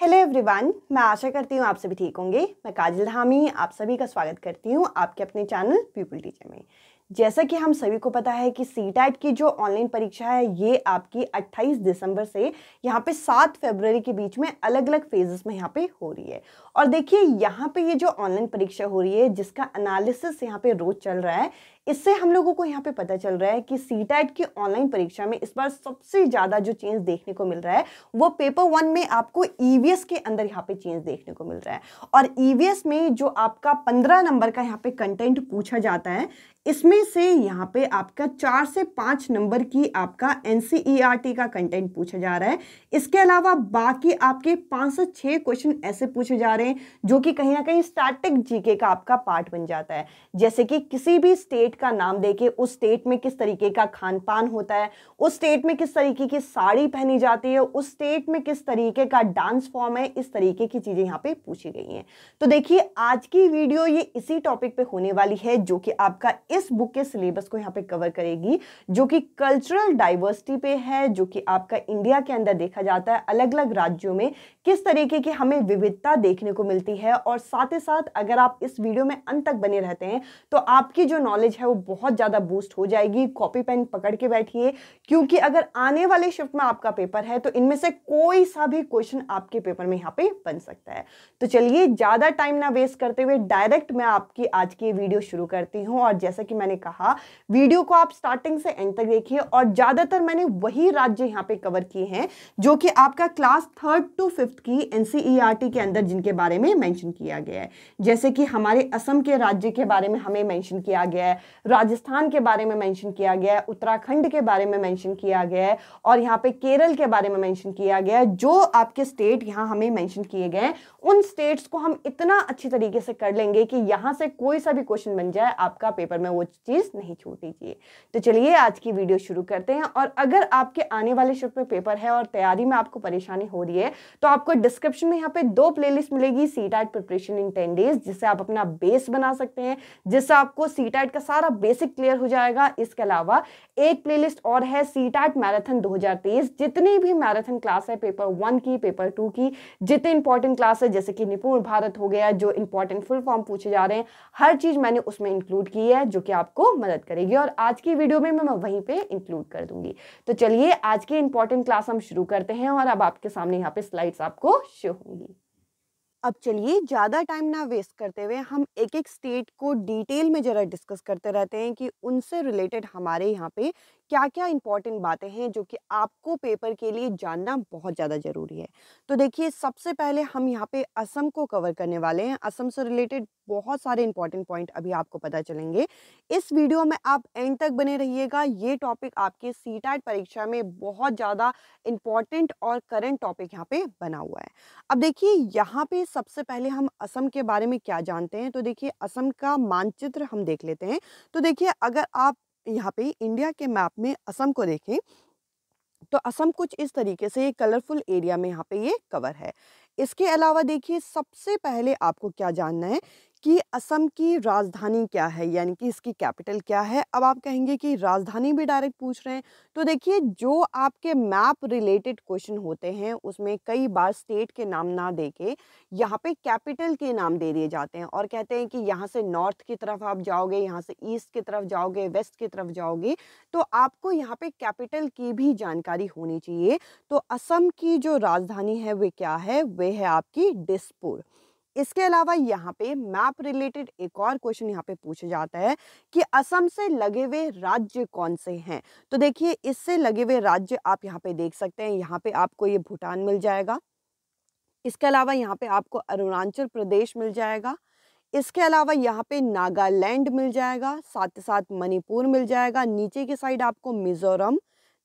hello everyone मैं आशा करती हूँ आप सभी ठीक होंगे मैं काजल धामी आप सभी का स्वागत करती हूँ आपके अपने चैनल पीपल टीचर में जैसा कि हम सभी को पता है कि सी की जो ऑनलाइन परीक्षा है ये आपकी 28 दिसंबर से यहाँ पे 7 फरवरी के बीच में अलग अलग फेजेस में यहाँ पे हो रही है और देखिए यहाँ पे ये जो ऑनलाइन परीक्षा हो रही है जिसका एनालिसिस यहाँ पे रोज चल रहा है इससे हम लोगों को यहाँ पे पता चल रहा है कि सी टैट की ऑनलाइन परीक्षा में इस बार सबसे ज़्यादा जो चेंज देखने को मिल रहा है वो पेपर वन में आपको ई e के अंदर यहाँ पे चेंज देखने को मिल रहा है और ई e में जो आपका पंद्रह नंबर का यहाँ पे कंटेंट पूछा जाता है इसमें से यहाँ पे आपका चार से पाँच नंबर की आपका एन e का कंटेंट पूछा जा रहा है इसके अलावा बाकी आपके पाँच से छः क्वेश्चन ऐसे पूछे जा रहे हैं जो कि कहीं ना कहीं स्टैटिक जीके का आपका पार्ट बन जाता है जैसे कि किसी भी स्टेट का नाम देके उस स्टेट में किस तरीके का खान पान होता है उस स्टेट में किस तरीके की साड़ी पहनी जाती है उस स्टेट में किस तरीके का डांस फॉर्म है इस तरीके की चीज़ें यहाँ पे पूछी गई हैं तो देखिए आज की वीडियो ये इसी टॉपिक पे होने वाली है जो कि आपका इस बुक के सिलेबस को यहाँ पे कवर करेगी जो कि कल्चरल डाइवर्सिटी पे है जो कि आपका इंडिया के अंदर देखा जाता है अलग अलग राज्यों में किस तरीके की हमें विविधता देखने को मिलती है और साथ ही साथ अगर आप इस वीडियो में अंत तक बने रहते हैं तो आपकी जो नॉलेज है है वो बहुत ज़्यादा बूस्ट हो जाएगी कॉपी पेन पकड़ के बैठिए क्योंकि अगर आने वाले शिफ्ट में आपका पेपर है तो इनमें से कोई सा भी क्वेश्चन आपके पेपर में यहाँ पे बन सकता है तो चलिए ज़्यादा टाइम ना वेस्ट करते हुए डायरेक्ट मैं आपकी आज की वीडियो शुरू करती हूँ और जैसा कि मैंने कहा वीडियो को आप स्टार्टिंग से एंड तक देखिए और ज़्यादातर मैंने वही राज्य यहाँ पे कवर किए हैं जो कि आपका क्लास थर्ड टू फिफ्थ की एन e के अंदर जिनके बारे में मैंशन किया गया है जैसे कि हमारे असम के राज्य के बारे में हमें मैंशन किया गया है राजस्थान के बारे में मेंशन किया गया है उत्तराखंड के बारे में मेंशन किया गया है और यहाँ पे केरल के बारे में मेंशन किया गया है जो आपके स्टेट यहाँ हमें मेंशन किए गए हैं उन स्टेट्स को हम इतना अच्छी तरीके से कर लेंगे कि यहाँ से कोई सा भी क्वेश्चन बन जाए आपका पेपर में वो चीज़ नहीं छूट दीजिए तो चलिए आज की वीडियो शुरू करते हैं और अगर आपके आने वाले शिफ्ट में पेपर है और तैयारी में आपको परेशानी हो रही है तो आपको डिस्क्रिप्शन में यहाँ पे दो प्ले मिलेगी C TET preparation in ten days जिससे आप अपना बेस बना सकते हैं जिससे आपको सी का सारा बेसिक क्लियर हो जाएगा इसके अलावा एक प्लेलिस्ट और है सी टैट मैराथन दो जितनी भी मैराथन क्लास है पेपर वन की पेपर टू की जितने इंपॉर्टेंट क्लास है जैसे कि निपुण भारत हो गया जो इंपॉर्टेंट फुल फॉर्म पूछे जा रहे हैं हर चीज़ मैंने उसमें इंक्लूड की है जो कि आपको मदद करेगी और आज की वीडियो में मैं वहीं पर इंक्लूड कर दूंगी तो चलिए आज की इंपॉर्टेंट क्लास हम शुरू करते हैं और अब आपके सामने यहाँ पे स्लाइड्स आपको शो होंगी अब चलिए ज़्यादा टाइम ना वेस्ट करते हुए हम एक एक स्टेट को डिटेल में ज़रा डिस्कस करते रहते हैं कि उनसे रिलेटेड हमारे यहाँ पे क्या क्या इंपॉर्टेंट बातें हैं जो कि आपको पेपर के लिए जानना बहुत ज़्यादा ज़रूरी है तो देखिए सबसे पहले हम यहाँ पे असम को कवर करने वाले हैं असम से रिलेटेड बहुत सारे इंपॉर्टेंट पॉइंट अभी आपको पता चलेंगे इस वीडियो में आप एंड तक बने रहिएगा ये टॉपिक आपके सी परीक्षा में बहुत ज़्यादा इंपॉर्टेंट और करेंट टॉपिक यहाँ पे बना हुआ है अब देखिए यहाँ पे सबसे पहले हम असम के बारे में क्या जानते हैं तो देखिए असम का मानचित्र हम देख लेते हैं तो देखिए अगर आप यहाँ पे इंडिया के मैप में असम को देखें तो असम कुछ इस तरीके से ये कलरफुल एरिया में यहाँ पे ये कवर है इसके अलावा देखिए सबसे पहले आपको क्या जानना है कि असम की राजधानी क्या है यानी कि इसकी कैपिटल क्या है अब आप कहेंगे कि राजधानी भी डायरेक्ट पूछ रहे हैं तो देखिए जो आपके मैप रिलेटेड क्वेश्चन होते हैं उसमें कई बार स्टेट के नाम ना दे के यहाँ पे कैपिटल के नाम दे दिए जाते हैं और कहते हैं कि यहाँ से नॉर्थ की तरफ आप जाओगे यहाँ से ईस्ट की तरफ जाओगे वेस्ट की तरफ जाओगे तो आपको यहाँ पर कैपिटल की भी जानकारी होनी चाहिए तो असम की जो राजधानी है वे क्या है वे है आपकी डिसपुर इसके अलावा यहाँ पे मैप रिलेटेड एक और क्वेश्चन यहाँ पे पूछा जाता है कि असम से लगे हुए राज्य कौन से हैं तो देखिए इससे लगे हुए राज्य आप यहाँ पे देख सकते हैं यहाँ पे आपको ये भूटान मिल जाएगा इसके अलावा यहाँ पे आपको अरुणाचल प्रदेश मिल जाएगा इसके अलावा यहाँ पे नागालैंड मिल जाएगा साथ ही साथ मणिपुर मिल जाएगा नीचे की साइड आपको मिजोरम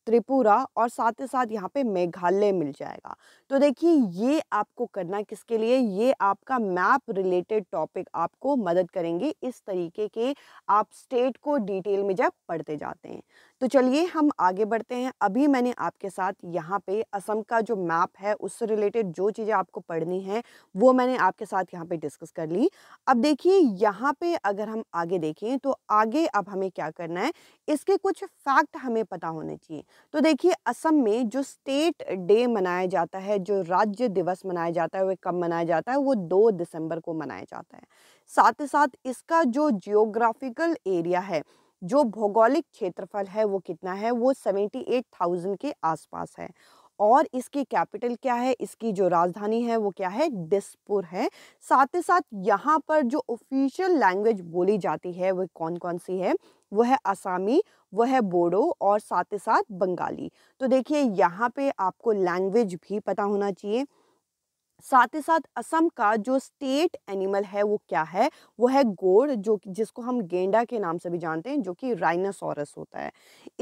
त्रिपुरा और साथ ही साथ यहाँ पे मेघालय मिल जाएगा तो देखिए ये आपको करना किसके लिए ये आपका मैप रिलेटेड टॉपिक आपको मदद करेंगे इस तरीके के आप स्टेट को डिटेल में जब पढ़ते जाते हैं तो चलिए हम आगे बढ़ते हैं अभी मैंने आपके साथ यहाँ पे असम का जो मैप है उससे रिलेटेड जो चीज़ें आपको पढ़नी हैं वो मैंने आपके साथ यहाँ पे डिस्कस कर ली अब देखिए यहाँ पे अगर हम आगे देखें तो आगे अब हमें क्या करना है इसके कुछ फैक्ट हमें पता होने चाहिए तो देखिए असम में जो स्टेट डे मनाया जाता है जो राज्य दिवस मनाया जाता है वह कब मनाया जाता है वो दो दिसंबर को मनाया जाता है साथ ही साथ इसका जो जियोग्राफिकल एरिया है जो भौगोलिक क्षेत्रफल है वो कितना है वो सेवेंटी एट थाउजेंड के आसपास है और इसकी कैपिटल क्या है इसकी जो राजधानी है वो क्या है डिसपुर है साथ ही साथ यहाँ पर जो ऑफिशियल लैंग्वेज बोली जाती है वो कौन कौन सी है वो है असामी वह है बोडो और साथ ही साथ बंगाली तो देखिए यहाँ पे आपको लैंग्वेज भी पता होना चाहिए साथ ही साथ असम का जो स्टेट एनिमल है वो क्या है वो है गोड़ जो जिसको हम गेंडा के नाम से भी जानते हैं जो कि राइनासोरस होता है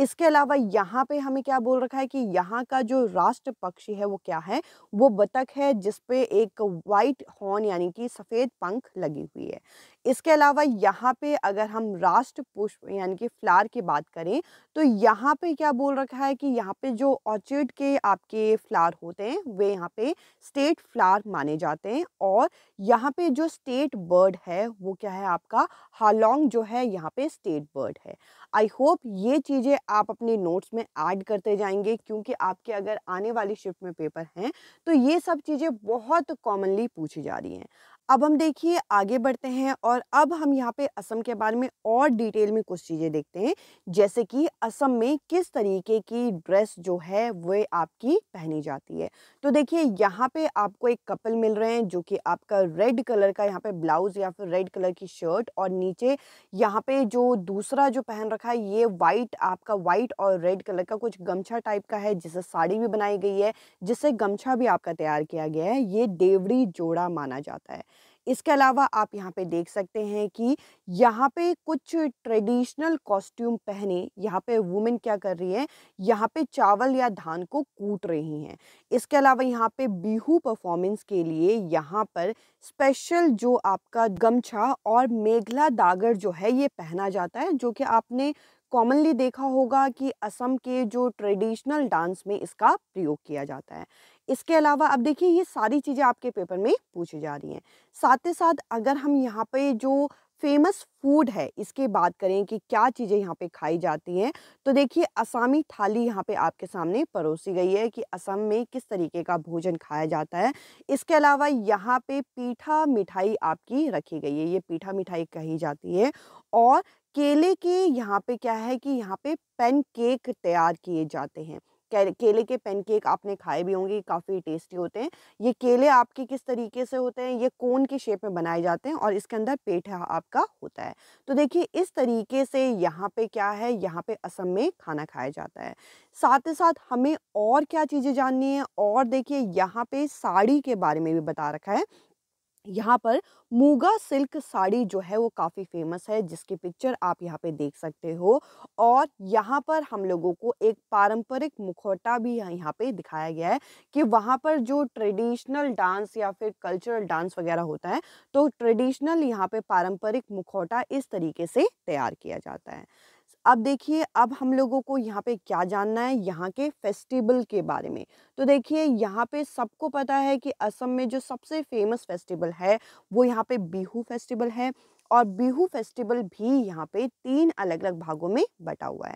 इसके अलावा यहाँ पे हमें क्या बोल रखा है कि यहाँ का जो राष्ट्र पक्षी है वो क्या है वो बतख है जिसपे एक वाइट हॉर्न यानी कि सफ़ेद पंख लगी हुई है इसके अलावा यहाँ पे अगर हम राष्ट्र पुष्प यानी कि फ्लार की बात करें तो यहाँ पे क्या बोल रखा है कि यहाँ पे जो ऑर्चिड के आपके फ्लार होते हैं वे यहाँ पे स्टेट फ्लार माने जाते हैं और यहाँ पे जो स्टेट बर्ड है वो क्या है आपका हालोंग जो है यहाँ पे स्टेट बर्ड है आई होप ये चीज़ें आप अपने नोट्स में ऐड करते जाएंगे क्योंकि आपके अगर आने वाली शिफ्ट में पेपर हैं तो ये सब चीज़ें बहुत कॉमनली पूछी जा रही हैं अब हम देखिए आगे बढ़ते हैं और अब हम यहाँ पे असम के बारे में और डिटेल में कुछ चीज़ें देखते हैं जैसे कि असम में किस तरीके की ड्रेस जो है वह आपकी पहनी जाती है तो देखिए यहाँ पे आपको एक कपल मिल रहे हैं जो कि आपका रेड कलर का यहाँ पे ब्लाउज या फिर रेड कलर की शर्ट और नीचे यहाँ पे जो दूसरा जो पहन रखा है ये वाइट आपका वाइट और रेड कलर का कुछ गमछा टाइप का है जिससे साड़ी भी बनाई गई है जिससे गमछा भी आपका तैयार किया गया है ये देवड़ी जोड़ा माना जाता है इसके अलावा आप यहाँ पे देख सकते हैं कि यहाँ पे कुछ ट्रेडिशनल कॉस्ट्यूम पहने यहाँ पे वुमेन क्या कर रही है यहाँ पे चावल या धान को कूट रही हैं इसके अलावा यहाँ पे बिहू परफॉर्मेंस के लिए यहाँ पर स्पेशल जो आपका गमछा और मेघला दागर जो है ये पहना जाता है जो कि आपने कॉमनली देखा होगा कि असम के जो ट्रेडिशनल डांस में इसका प्रयोग किया जाता है इसके अलावा अब देखिए ये सारी चीज़ें आपके पेपर में पूछी जा रही हैं साथ ही साथ अगर हम यहाँ पे जो फेमस फूड है इसके बात करें कि क्या चीज़ें यहाँ पे खाई जाती हैं तो देखिए असामी थाली यहाँ पे आपके सामने परोसी गई है कि असम में किस तरीके का भोजन खाया जाता है इसके अलावा यहाँ पे पीठा मिठाई आपकी रखी गई है ये पीठा मिठाई कही जाती है और केले के यहाँ पे क्या है कि यहाँ पे पेन केक तैयार किए जाते हैं केले के पेनकेक आपने खाए भी होंगे काफ़ी टेस्टी होते हैं ये केले आपके किस तरीके से होते हैं ये कोन की शेप में बनाए जाते हैं और इसके अंदर पेट आपका होता है तो देखिए इस तरीके से यहाँ पे क्या है यहाँ पे असम में खाना खाया जाता है साथ ही साथ हमें और क्या चीज़ें जाननी है और देखिए यहाँ पे साड़ी के बारे में भी बता रखा है यहाँ पर मूगा सिल्क साड़ी जो है वो काफ़ी फेमस है जिसकी पिक्चर आप यहाँ पे देख सकते हो और यहाँ पर हम लोगों को एक पारंपरिक मुखौटा भी यहाँ पे दिखाया गया है कि वहाँ पर जो ट्रेडिशनल डांस या फिर कल्चरल डांस वगैरह होता है तो ट्रेडिशनल यहाँ पे पारंपरिक मुखौटा इस तरीके से तैयार किया जाता है अब देखिए अब हम लोगों को यहाँ पे क्या जानना है यहाँ के फेस्टिवल के बारे में तो देखिए यहाँ पे सबको पता है कि असम में जो सबसे फेमस फेस्टिवल है वो यहाँ पे बिहू फेस्टिवल है और बिहू फेस्टिवल भी यहाँ पे तीन अलग अलग भागों में बटा हुआ है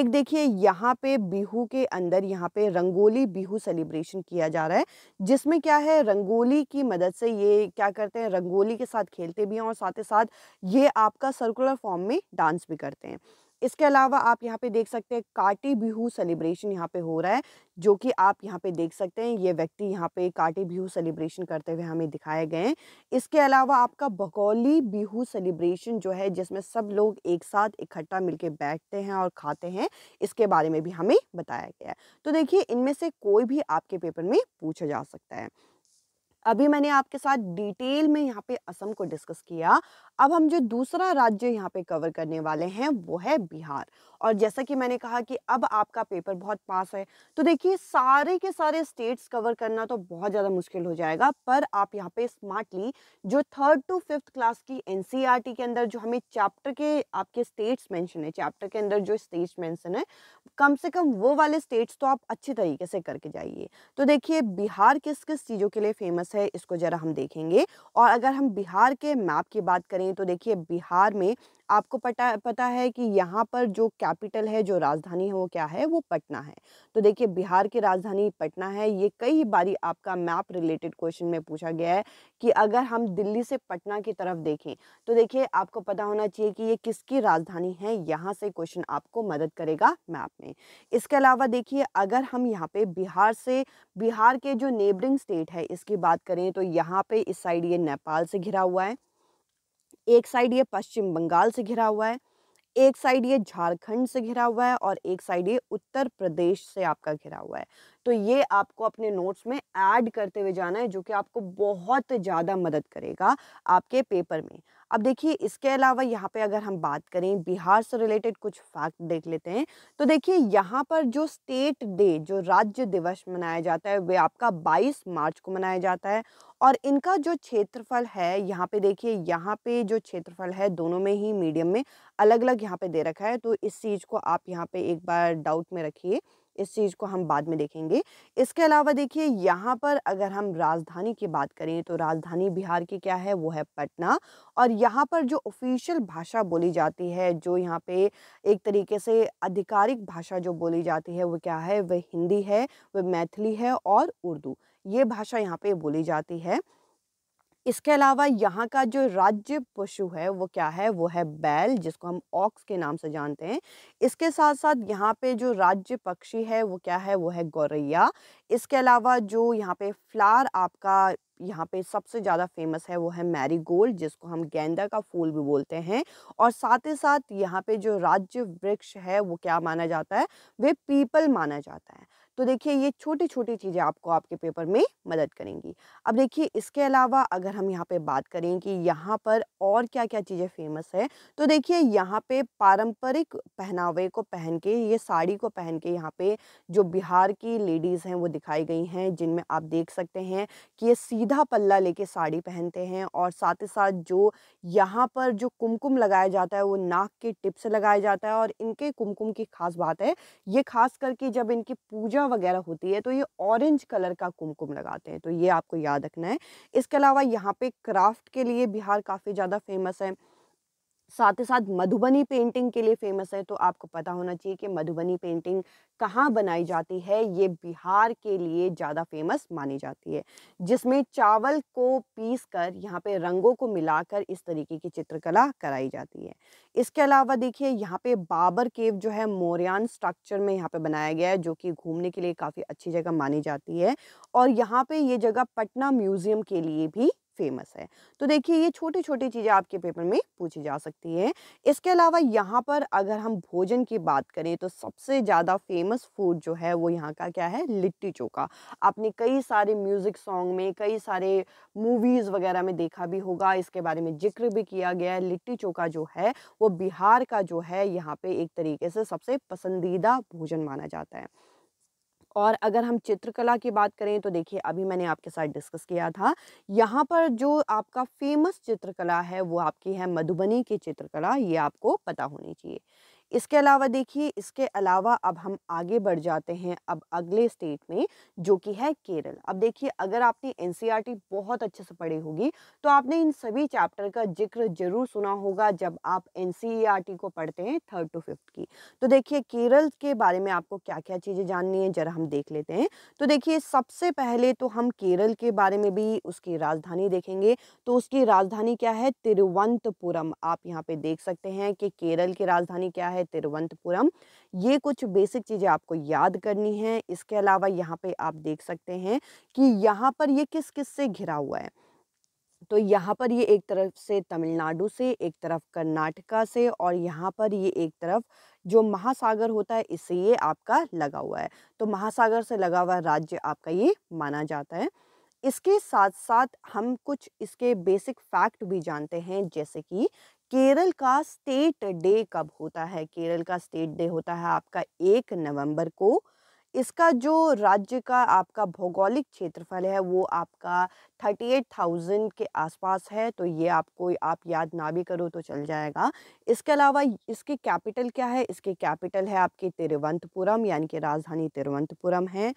एक देखिए यहाँ पे बिहू के अंदर यहाँ पे रंगोली बिहू सेलिब्रेशन किया जा रहा है जिसमें क्या है रंगोली की मदद से ये क्या करते हैं रंगोली के साथ खेलते भी हैं और साथ ही साथ ये आपका सर्कुलर फॉर्म में डांस भी करते हैं इसके अलावा आप यहाँ पे देख सकते हैं काटी बिहू सेलिब्रेशन यहाँ पे हो रहा है जो कि आप यहाँ पे देख सकते हैं ये व्यक्ति यहाँ पे काटी बिहू सेलिब्रेशन करते हुए हमें दिखाए गए हैं इसके अलावा आपका बकौली बिहू सेलिब्रेशन जो है जिसमें सब लोग एक साथ इकट्ठा मिलकर बैठते हैं और खाते हैं इसके बारे में भी हमें बताया गया है तो देखिए इनमें से कोई भी आपके पेपर में पूछा जा सकता है अभी मैंने आपके साथ डिटेल में यहाँ पे असम को डिस्कस किया अब हम जो दूसरा राज्य यहाँ पे कवर करने वाले हैं वो है बिहार और जैसा कि मैंने कहा कि अब आपका पेपर बहुत पास है तो देखिए सारे के सारे स्टेट्स कवर करना तो बहुत ज़्यादा मुश्किल हो जाएगा पर आप यहाँ पे स्मार्टली जो थर्ड टू फिफ्थ क्लास की एन के अंदर जो हमें चैप्टर के आपके स्टेट्स मैंशन है चैप्टर के अंदर जो स्टेट्स मैंशन है कम से कम वो वाले स्टेट्स तो आप अच्छे तरीके से करके जाइए तो देखिए बिहार किस किस चीज़ों के लिए फेमस है इसको ज़रा हम देखेंगे और अगर हम बिहार के मैप की बात करें तो देखिए बिहार में आपको पता पता है कि यहाँ पर जो कैपिटल है जो राजधानी है वो क्या है वो पटना है तो देखिए बिहार की राजधानी पटना है ये कई बारी आपका मैप रिलेटेड क्वेश्चन में पूछा गया है कि अगर हम दिल्ली से पटना की तरफ देखें तो देखिए आपको पता होना चाहिए कि ये किसकी राजधानी है यहाँ से क्वेश्चन आपको मदद करेगा मैप में इसके अलावा देखिए अगर हम यहाँ पे बिहार से बिहार के जो नेबरिंग स्टेट है इसकी बात करें तो यहाँ पे इस साइड ये नेपाल से घिरा हुआ है एक साइड ये पश्चिम बंगाल से घिरा हुआ है एक साइड ये झारखंड से घिरा हुआ है और एक साइड ये उत्तर प्रदेश से आपका घिरा हुआ है तो ये आपको अपने नोट्स में ऐड करते हुए जाना है जो कि आपको बहुत ज़्यादा मदद करेगा आपके पेपर में अब देखिए इसके अलावा यहाँ पे अगर हम बात करें बिहार से रिलेटेड कुछ फैक्ट देख लेते हैं तो देखिए यहाँ पर जो स्टेट डे जो राज्य दिवस मनाया जाता है वे आपका 22 मार्च को मनाया जाता है और इनका जो क्षेत्रफल है यहाँ पे देखिए यहाँ पे जो क्षेत्रफल है दोनों में ही मीडियम में अलग अलग यहाँ पे दे रखा है तो इस चीज़ को आप यहाँ पे एक बार डाउट में रखिए इस चीज़ को हम बाद में देखेंगे इसके अलावा देखिए यहाँ पर अगर हम राजधानी की बात करें तो राजधानी बिहार की क्या है वो है पटना और यहाँ पर जो ऑफिशियल भाषा बोली जाती है जो यहाँ पे एक तरीके से आधिकारिक भाषा जो बोली जाती है वो क्या है वह हिंदी है वह मैथिली है और उर्दू ये भाषा यहाँ पर बोली जाती है इसके अलावा यहाँ का जो राज्य पशु है वो क्या है वो है बैल जिसको हम ऑक्स के नाम से जानते हैं इसके साथ साथ यहाँ पे जो राज्य पक्षी है वो क्या है वो है गौरैया इसके अलावा जो यहाँ पे फ्लार आपका यहाँ पे सबसे ज़्यादा फेमस है वो है मैरी गोल्ड जिसको हम गेंदा का फूल भी बोलते हैं और साथ ही साथ यहाँ पे जो राज्य वृक्ष है वो क्या माना जाता है वे पीपल माना जाता है तो देखिए ये छोटी छोटी चीज़ें आपको आपके पेपर में मदद करेंगी अब देखिए इसके अलावा अगर हम यहाँ पे बात करें कि यहाँ पर और क्या क्या चीज़ें फेमस है तो देखिए यहाँ पे पारंपरिक पहनावे को पहन के ये साड़ी को पहन के यहाँ पे जो बिहार की लेडीज़ हैं वो दिखाई गई हैं जिनमें आप देख सकते हैं कि ये सीधा पल्ला लेके साड़ी पहनते हैं और साथ ही साथ जो यहाँ पर जो कुमकुम लगाया जाता है वो नाक के टिप से लगाया जाता है और इनके कुमकुम की खास बात है ये खास करके जब इनकी पूजा पूजा वगैरह होती है तो ये ऑरेंज कलर का कुमकुम लगाते हैं तो ये आपको याद रखना है इसके अलावा यहाँ पे क्राफ्ट के लिए बिहार काफ़ी ज़्यादा फेमस है साथ ही साथ मधुबनी पेंटिंग के लिए फेमस है तो आपको पता होना चाहिए कि मधुबनी पेंटिंग कहाँ बनाई जाती है ये बिहार के लिए ज़्यादा फेमस मानी जाती है जिसमें चावल को पीस कर यहाँ पे रंगों को मिलाकर इस तरीके की चित्रकला कराई जाती है इसके अलावा देखिए यहाँ पे बाबर केव जो है मोरियान स्ट्रक्चर में यहाँ पे बनाया गया है जो कि घूमने के लिए काफ़ी अच्छी जगह मानी जाती है और यहाँ पे ये जगह पटना म्यूज़ियम के लिए भी फेमस है तो देखिए ये छोटी छोटी चीज़ें आपके पेपर में पूछी जा सकती है इसके अलावा यहाँ पर अगर हम भोजन की बात करें तो सबसे ज़्यादा फेमस फूड जो है वो यहाँ का क्या है लिट्टी चोखा आपने कई सारे म्यूज़िक सॉन्ग में कई सारे मूवीज़ वगैरह में देखा भी होगा इसके बारे में जिक्र भी किया गया है लिट्टी चोखा जो है वो बिहार का जो है यहाँ पे एक तरीके से सबसे पसंदीदा भोजन माना जाता है और अगर हम चित्रकला की बात करें तो देखिए अभी मैंने आपके साथ डिस्कस किया था यहाँ पर जो आपका फेमस चित्रकला है वो आपकी है मधुबनी की चित्रकला ये आपको पता होनी चाहिए इसके अलावा देखिए इसके अलावा अब हम आगे बढ़ जाते हैं अब अगले स्टेट में जो कि है केरल अब देखिए अगर आपने एन बहुत अच्छे से पढ़ी होगी तो आपने इन सभी चैप्टर का जिक्र जरूर सुना होगा जब आप एन को पढ़ते हैं थर्ड टू फिफ्थ की तो देखिए केरल के बारे में आपको क्या क्या चीज़ें जाननी है जरा हम देख लेते हैं तो देखिए सबसे पहले तो हम केरल के बारे में भी उसकी राजधानी देखेंगे तो उसकी राजधानी क्या है तिरुवंतपुरम आप यहाँ पे देख सकते हैं कि केरल की राजधानी क्या है है तिरुवंतपुरम ये कुछ बेसिक चीज़ें आपको याद करनी है इसके अलावा यहाँ पे आप देख सकते हैं कि यहाँ पर ये किस किस से घिरा हुआ है तो यहाँ पर ये एक तरफ से तमिलनाडु से एक तरफ कर्नाटका से और यहाँ पर ये एक तरफ जो महासागर होता है इससे ये आपका लगा हुआ है तो महासागर से लगा हुआ राज्य आपका ये माना जाता है इसके साथ साथ हम कुछ इसके बेसिक फैक्ट भी जानते हैं जैसे कि केरल का स्टेट डे कब होता है केरल का स्टेट डे होता है आपका एक नवंबर को इसका जो राज्य का आपका भौगोलिक क्षेत्रफल है वो आपका थर्टी एट थाउजेंड के आसपास है तो ये आपको आप याद ना भी करो तो चल जाएगा इसके अलावा इसकी कैपिटल क्या है इसके कैपिटल है आपकी तिरुवंतपुरम यानी कि राजधानी तिरुवंतपुरम है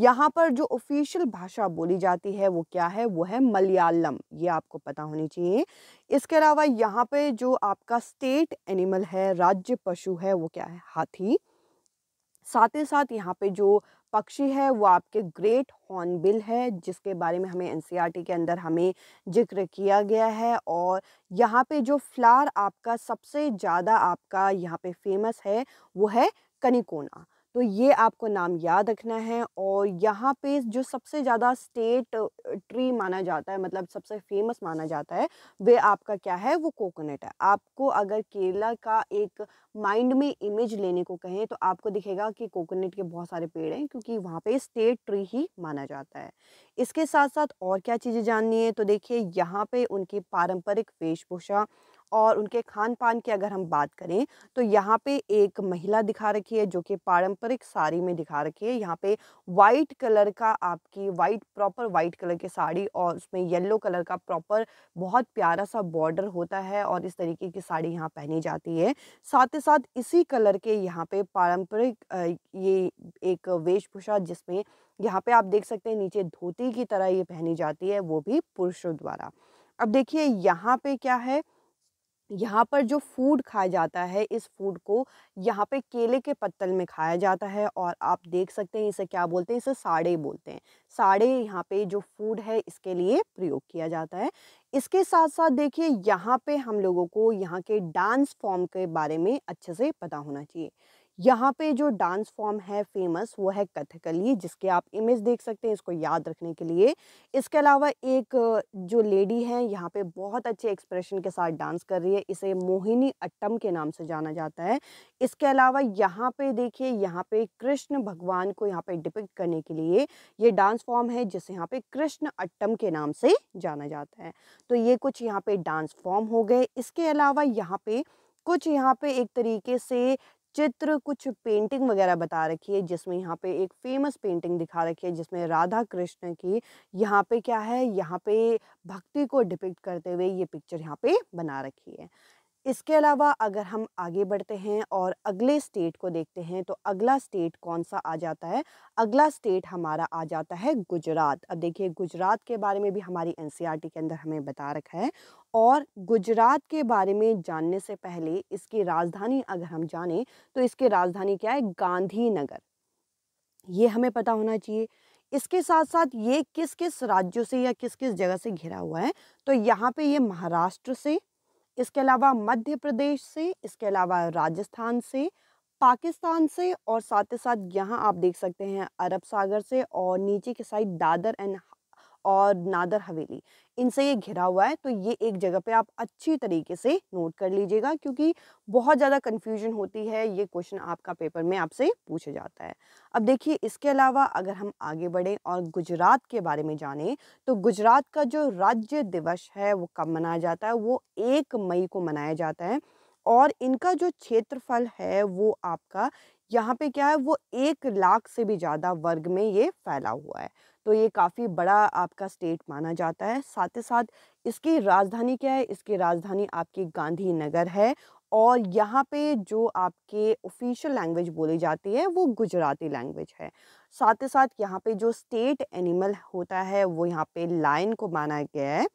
यहाँ पर जो ऑफिशियल भाषा बोली जाती है वो क्या है वो है मलयालम ये आपको पता होनी चाहिए इसके अलावा यहाँ पे जो आपका स्टेट एनिमल है राज्य पशु है वो क्या है हाथी साथ ही साथ यहाँ पे जो पक्षी है वो आपके ग्रेट हॉर्नबिल है जिसके बारे में हमें एनसीईआरटी e के अंदर हमें जिक्र किया गया है और यहाँ पे जो फ्लार आपका सबसे ज़्यादा आपका यहाँ पे फेमस है वो है कनिकोना तो ये आपको नाम याद रखना है और यहाँ पे जो सबसे ज़्यादा स्टेट ट्री माना जाता है मतलब सबसे फेमस माना जाता है वे आपका क्या है वो कोकोनट है आपको अगर केरला का एक माइंड में इमेज लेने को कहें तो आपको दिखेगा कि कोकोनट के बहुत सारे पेड़ हैं क्योंकि वहाँ पे स्टेट ट्री ही माना जाता है इसके साथ साथ और क्या चीज़ें जाननी है तो देखिए यहाँ पर उनकी पारंपरिक वेशभूषा और उनके खान पान की अगर हम बात करें तो यहाँ पे एक महिला दिखा रखी है जो कि पारंपरिक साड़ी में दिखा रखी है यहाँ पे वाइट कलर का आपकी वाइट प्रॉपर वाइट कलर की साड़ी और उसमें येलो कलर का प्रॉपर बहुत प्यारा सा बॉर्डर होता है और इस तरीके की साड़ी यहाँ पहनी जाती है साथ ही साथ इसी कलर के यहाँ पे पारंपरिक ये एक वेशभूषा जिसमें यहाँ पे आप देख सकते हैं नीचे धोती की तरह ये पहनी जाती है वो भी पुरुषों द्वारा अब देखिए यहाँ पे क्या है यहाँ पर जो फूड खाया जाता है इस फूड को यहाँ पे केले के पत्तल में खाया जाता है और आप देख सकते हैं इसे क्या बोलते हैं इसे साड़े बोलते हैं साड़े यहाँ पे जो फूड है इसके लिए प्रयोग किया जाता है इसके साथ साथ देखिए यहाँ पे हम लोगों को यहाँ के डांस फॉर्म के बारे में अच्छे से पता होना चाहिए यहाँ पे जो डांस फॉर्म है फेमस वो है कथकली जिसके आप इमेज देख सकते हैं इसको याद रखने के लिए इसके अलावा एक जो लेडी है यहाँ पे बहुत अच्छे एक्सप्रेशन के साथ डांस कर रही है इसे मोहिनी अट्टम के नाम से जाना जाता है इसके अलावा यहाँ पे देखिए यहाँ पे कृष्ण भगवान को यहाँ पे डिपिक्ट करने के लिए ये डांस फॉर्म है जिसे यहाँ पे कृष्ण अट्टम के नाम से जाना जाता है तो ये कुछ यहाँ पे डांस फॉर्म हो गए इसके अलावा यहाँ पे कुछ यहाँ पे एक तरीके से चित्र कुछ पेंटिंग वगैरह बता रखी है जिसमें यहाँ पे एक फेमस पेंटिंग दिखा रखी है जिसमें राधा कृष्ण की यहाँ पे क्या है यहाँ पे भक्ति को डिपिक्ट करते हुए ये पिक्चर यहाँ पे बना रखी है इसके अलावा अगर हम आगे बढ़ते हैं और अगले स्टेट को देखते हैं तो अगला स्टेट कौन सा आ जाता है अगला स्टेट हमारा आ जाता है गुजरात अब देखिए गुजरात के बारे में भी हमारी एन e के अंदर हमें बता रखा है और गुजरात के बारे में जानने से पहले इसकी राजधानी अगर हम जानें तो इसकी राजधानी क्या है गांधीनगर ये हमें पता होना चाहिए इसके साथ साथ ये किस किस राज्यों से या किस किस जगह से घिरा हुआ है तो यहाँ पे ये महाराष्ट्र से इसके अलावा मध्य प्रदेश से इसके अलावा राजस्थान से पाकिस्तान से और साथ ही साथ यहाँ आप देख सकते हैं अरब सागर से और नीचे के साइड दादर एंड और नादर हवेली इनसे ये घिरा हुआ है तो ये एक जगह पे आप अच्छी तरीके से नोट कर लीजिएगा क्योंकि बहुत ज़्यादा कन्फ्यूजन होती है ये क्वेश्चन आपका पेपर में आपसे पूछा जाता है अब देखिए इसके अलावा अगर हम आगे बढ़ें और गुजरात के बारे में जानें तो गुजरात का जो राज्य दिवस है वो कब मनाया जाता है वो एक मई को मनाया जाता है और इनका जो क्षेत्रफल है वो आपका यहाँ पे क्या है वो एक लाख से भी ज़्यादा वर्ग में ये फैला हुआ है तो ये काफ़ी बड़ा आपका स्टेट माना जाता है साथ ही साथ इसकी राजधानी क्या है इसकी राजधानी आपकी गांधीनगर है और यहाँ पे जो आपके ऑफिशियल लैंग्वेज बोली जाती है वो गुजराती लैंग्वेज है साथ ही साथ यहाँ पे जो स्टेट एनिमल होता है वो यहाँ पे लाइन को माना गया है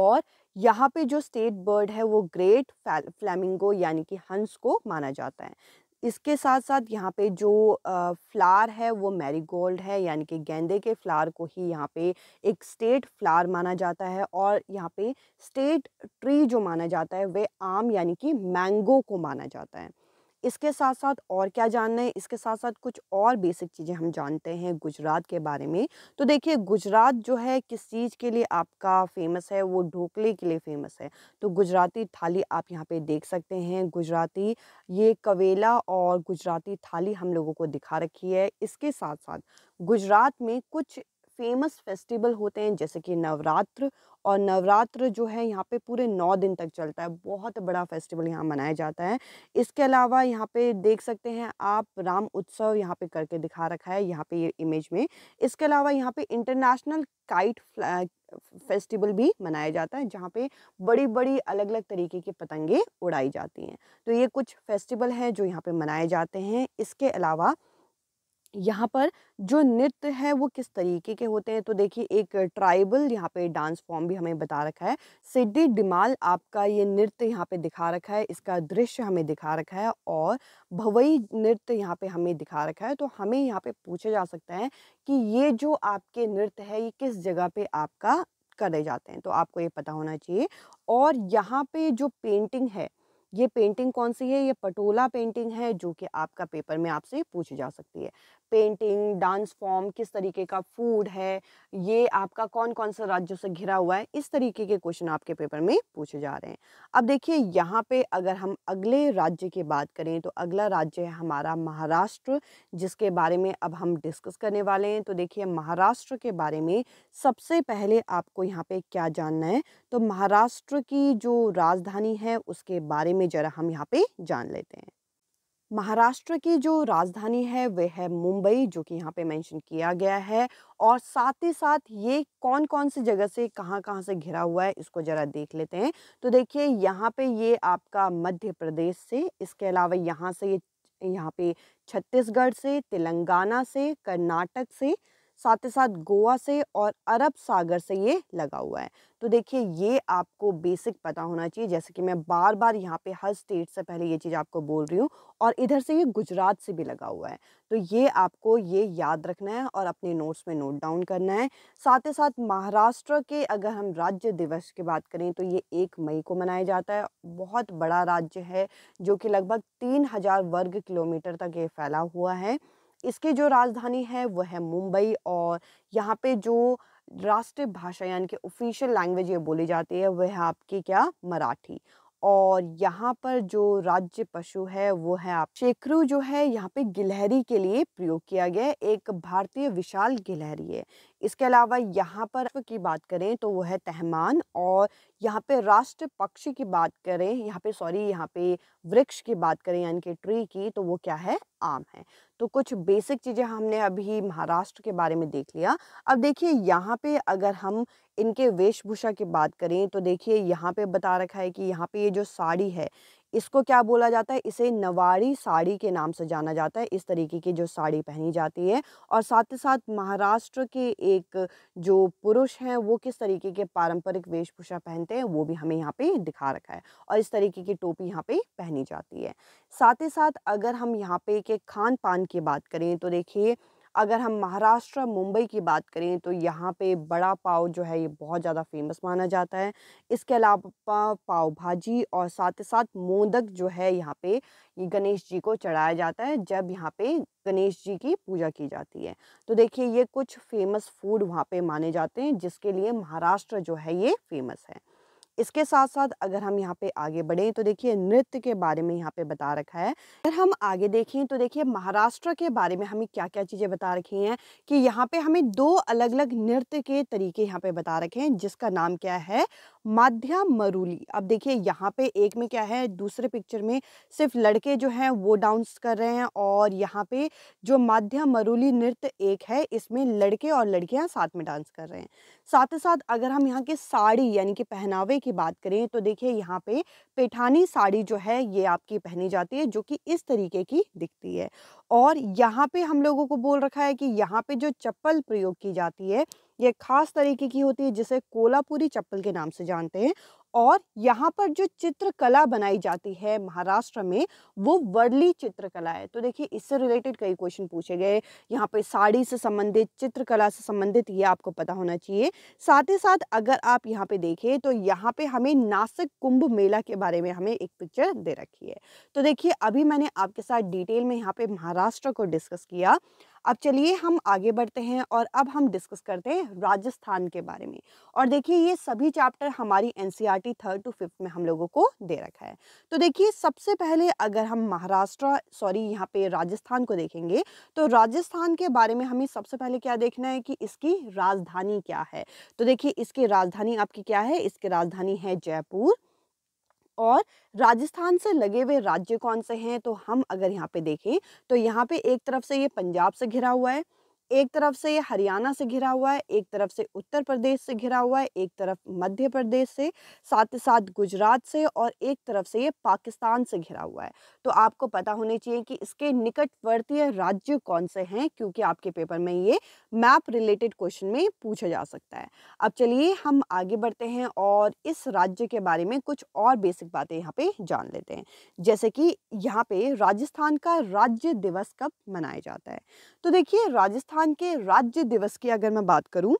और यहाँ पे जो स्टेट बर्ड है वो ग्रेट फ्लैमिंगो यानी कि हंस को माना जाता है इसके साथ साथ यहाँ पे जो फ्लार है वो मैरीगोल्ड है यानी कि गेंदे के फ्लार को ही यहाँ पे एक स्टेट फ्लार माना जाता है और यहाँ पे स्टेट ट्री जो माना जाता है वह आम यानी कि मैंगो को माना जाता है इसके साथ साथ और क्या जानना है इसके साथ साथ कुछ और बेसिक चीज़ें हम जानते हैं गुजरात के बारे में तो देखिए गुजरात जो है किस चीज़ के लिए आपका फेमस है वो ढोकले के लिए फेमस है तो गुजराती थाली आप यहाँ पे देख सकते हैं गुजराती ये कवेला और गुजराती थाली हम लोगों को दिखा रखी है इसके साथ साथ गुजरात में कुछ फेमस फेस्टिवल होते हैं जैसे कि नवरात्र और नवरात्र जो है यहाँ पे पूरे नौ दिन तक चलता है बहुत बड़ा फेस्टिवल यहाँ मनाया जाता है इसके अलावा यहाँ पे देख सकते हैं आप राम उत्सव यहाँ पे करके दिखा रखा है यहाँ पे ये इमेज में इसके अलावा यहाँ पे इंटरनेशनल काइट फेस्टिवल भी मनाया जाता है जहाँ पे बड़ी बड़ी अलग अलग तरीके की पतंगे उड़ाई जाती हैं तो ये कुछ फेस्टिवल हैं जो यहाँ पे मनाए जाते हैं इसके अलावा यहाँ पर जो नृत्य है वो किस तरीके के होते हैं तो देखिए एक ट्राइबल यहाँ पे डांस फॉर्म भी हमें बता रखा है सिड्डी डिमाल आपका ये नृत्य यहाँ पे दिखा रखा है इसका दृश्य हमें दिखा रखा है और भवई नृत्य यहाँ पे हमें दिखा रखा है तो हमें यहाँ पे पूछा जा सकता है कि ये जो आपके नृत्य है ये किस जगह पर आपका करे जाते हैं तो आपको ये पता होना चाहिए और यहाँ पे जो पेंटिंग है ये पेंटिंग कौन सी है ये पटोला पेंटिंग है जो कि आपका पेपर में आपसे पूछी जा सकती है पेंटिंग डांस फॉर्म किस तरीके का फूड है ये आपका कौन कौन सा राज्यों से घिरा हुआ है इस तरीके के क्वेश्चन आपके पेपर में पूछे जा रहे हैं अब देखिए यहाँ पे अगर हम अगले राज्य की बात करें तो अगला राज्य है हमारा महाराष्ट्र जिसके बारे में अब हम डिस्कस करने वाले हैं तो देखिए महाराष्ट्र के बारे में सबसे पहले आपको यहाँ पे क्या जानना है तो महाराष्ट्र की जो राजधानी है उसके बारे में में जरा हम यहाँ पे जान लेते हैं महाराष्ट्र की जो राजधानी है वह है मुंबई जो कि यहाँ पे मेंशन किया गया है और साथ ही साथ ये कौन कौन सी जगह से कहाँ कहाँ से घिरा हुआ है इसको ज़रा देख लेते हैं तो देखिए यहाँ पे ये आपका मध्य प्रदेश से इसके अलावा यहाँ से ये यहाँ पे छत्तीसगढ़ से तेलंगाना से कर्नाटक से साथ ही साथ गोवा से और अरब सागर से ये लगा हुआ है तो देखिए ये आपको बेसिक पता होना चाहिए जैसे कि मैं बार बार यहाँ पे हर स्टेट से पहले ये चीज़ आपको बोल रही हूँ और इधर से ये गुजरात से भी लगा हुआ है तो ये आपको ये याद रखना है और अपने नोट्स में नोट डाउन करना है साथ ही साथ महाराष्ट्र के अगर हम राज्य दिवस की बात करें तो ये एक मई को मनाया जाता है बहुत बड़ा राज्य है जो कि लगभग तीन हज़ार वर्ग किलोमीटर तक ये फैला हुआ है इसकी जो राजधानी है वह है मुंबई और यहाँ पे जो राष्ट्रीय भाषा यानी कि ऑफिशियल लैंग्वेज ये बोली जाती है वह है आपकी क्या मराठी और यहाँ पर जो राज्य पशु है वो है आप शेखरु जो है यहाँ पे गिलहरी के लिए प्रयोग किया गया एक भारतीय विशाल गिलहरी है इसके अलावा यहाँ पर की बात करें तो वो है तहमान और यहाँ पे राष्ट्र पक्षी की बात करें यहाँ पे सॉरी यहाँ पे वृक्ष की बात करें यानी कि ट्री की तो वो क्या है आम है तो कुछ बेसिक चीज़ें हमने अभी महाराष्ट्र के बारे में देख लिया अब देखिए यहाँ पे अगर हम इनके वेशभूषा की बात करें तो देखिए यहाँ पे बता रखा है कि यहाँ पे ये जो साड़ी है इसको क्या बोला जाता है इसे नवाड़ी साड़ी के नाम से जाना जाता है इस तरीके की जो साड़ी पहनी जाती है और साथ ही साथ महाराष्ट्र के एक जो पुरुष हैं वो किस तरीके के पारंपरिक वेशभूषा पहनते हैं वो भी हमें यहाँ पे दिखा रखा है और इस तरीके की टोपी यहाँ पे पहनी जाती है साथ ही साथ अगर हम यहाँ पे के खान पान की बात करें तो देखिए अगर हम महाराष्ट्र मुंबई की बात करें तो यहाँ पे बड़ा पाव जो है ये बहुत ज़्यादा फेमस माना जाता है इसके अलावा पाव भाजी और साथ ही साथ मोदक जो है यहाँ पे ये गणेश जी को चढ़ाया जाता है जब यहाँ पे गणेश जी की पूजा की जाती है तो देखिए ये कुछ फेमस फूड वहाँ पे माने जाते हैं जिसके लिए महाराष्ट्र जो है ये फेमस है इसके साथ साथ अगर हम यहाँ पे आगे बढ़ें तो देखिए नृत्य के बारे में यहाँ पे बता रखा है अगर हम आगे देखें तो देखिए महाराष्ट्र के बारे में हमें क्या क्या चीज़ें बता रखी हैं कि यहाँ पे हमें दो अलग अलग नृत्य के तरीके यहाँ पे बता रखे हैं जिसका नाम क्या है माध्या मरूली अब देखिए यहाँ पे एक में क्या है दूसरे पिक्चर में सिर्फ लड़के जो हैं वो डांस कर रहे हैं और यहाँ पे जो माध्या मरूली नृत्य एक है इसमें लड़के और लड़कियाँ साथ में डांस कर रहे हैं साथ ही साथ अगर हम यहाँ के साड़ी यानी कि पहनावे की बात करें तो देखिए यहाँ पे पेठानी साड़ी जो है ये आपकी पहनी जाती है जो कि इस तरीके की दिखती है और यहाँ पे हम लोगों को बोल रखा है कि यहाँ पे जो चप्पल प्रयोग की जाती है ये खास तरीके की होती है जिसे कोलापुरी चप्पल के नाम से जानते हैं और यहाँ पर जो चित्रकला बनाई जाती है महाराष्ट्र में वो वर्ली चित्रकला है तो देखिए इससे रिलेटेड कई क्वेश्चन पूछे गए यहाँ पे साड़ी से संबंधित चित्रकला से संबंधित ये आपको पता होना चाहिए साथ ही साथ अगर आप यहाँ पे देखें तो यहाँ पे हमें नासिक कुंभ मेला के बारे में हमें एक पिक्चर दे रखी है तो देखिए अभी मैंने आपके साथ डिटेल में यहाँ पे महाराष्ट्र को डिस्कस किया अब चलिए हम आगे बढ़ते हैं और अब हम डिस्कस करते हैं राजस्थान के बारे में और देखिए ये सभी चैप्टर हमारी एन थर्ड टू फिफ्थ में हम लोगों को दे रखा है तो देखिए सबसे पहले अगर हम महाराष्ट्र सॉरी यहाँ पे राजस्थान को देखेंगे तो राजस्थान के बारे में हमें सबसे पहले क्या देखना है कि इसकी राजधानी क्या है तो देखिए इसकी राजधानी आपकी क्या है इसकी राजधानी है जयपुर और राजस्थान से लगे हुए राज्य कौन से हैं तो हम अगर यहाँ पे देखें तो यहाँ पे एक तरफ से ये पंजाब से घिरा हुआ है एक तरफ से हरियाणा से घिरा हुआ है एक तरफ से उत्तर प्रदेश से घिरा हुआ है एक तरफ मध्य प्रदेश से साथ ही साथ गुजरात से और एक तरफ से ये पाकिस्तान से घिरा हुआ है तो आपको पता होने चाहिए कि इसके निकटवर्तीय राज्य कौन से हैं क्योंकि आपके पेपर में ये मैप रिलेटेड क्वेश्चन में पूछा जा सकता है अब चलिए हम आगे बढ़ते हैं और इस राज्य के बारे में कुछ और बेसिक बातें यहाँ पे जान लेते हैं जैसे कि यहाँ पे राजस्थान का राज्य दिवस कब मनाया जाता है तो देखिए राजस्थान राजस्थान के राज्य दिवस की अगर मैं बात करूं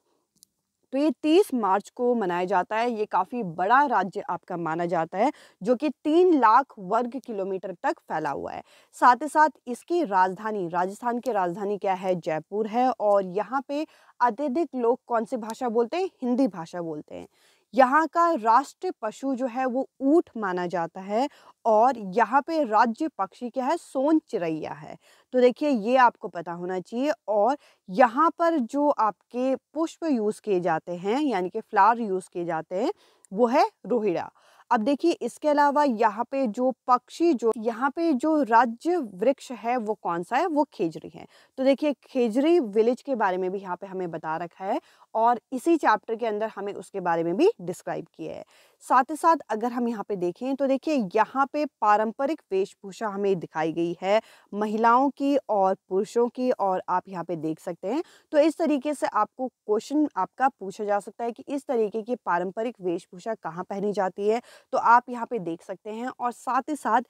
तो ये 30 मार्च को मनाया जाता है ये काफ़ी बड़ा राज्य आपका माना जाता है जो कि तीन लाख वर्ग किलोमीटर तक फैला हुआ है साथ ही साथ इसकी राजधानी राजस्थान की राजधानी क्या है जयपुर है और यहाँ पे अत्यधिक लोग कौन सी भाषा बोलते हैं हिंदी भाषा बोलते हैं यहाँ का राष्ट्रीय पशु जो है वो ऊँट माना जाता है और यहाँ पे राज्य पक्षी क्या है सोन चिड़ैया है तो देखिए ये आपको पता होना चाहिए और यहाँ पर जो आपके पुष्प यूज़ किए जाते हैं यानी कि फ्लावर यूज़ किए जाते हैं वो है रोहिड़ा अब देखिए इसके अलावा यहाँ पे जो पक्षी जो यहाँ पे जो राज्य वृक्ष है वो कौन सा है वो खेजरी है तो देखिए खेजरी विलेज के बारे में भी यहाँ पे हमें बता रखा है और इसी चैप्टर के अंदर हमें उसके बारे में भी डिस्क्राइब किया है साथ ही साथ अगर हम यहाँ पे देखें तो देखिए यहाँ पे पारंपरिक वेशभूषा हमें दिखाई गई है महिलाओं की और पुरुषों की और आप यहाँ पे देख सकते हैं तो इस तरीके से आपको क्वेश्चन आपका पूछा जा सकता है कि इस तरीके की पारंपरिक वेशभूषा कहाँ पहनी जाती है तो आप यहाँ पे देख सकते हैं और साथ ही साथ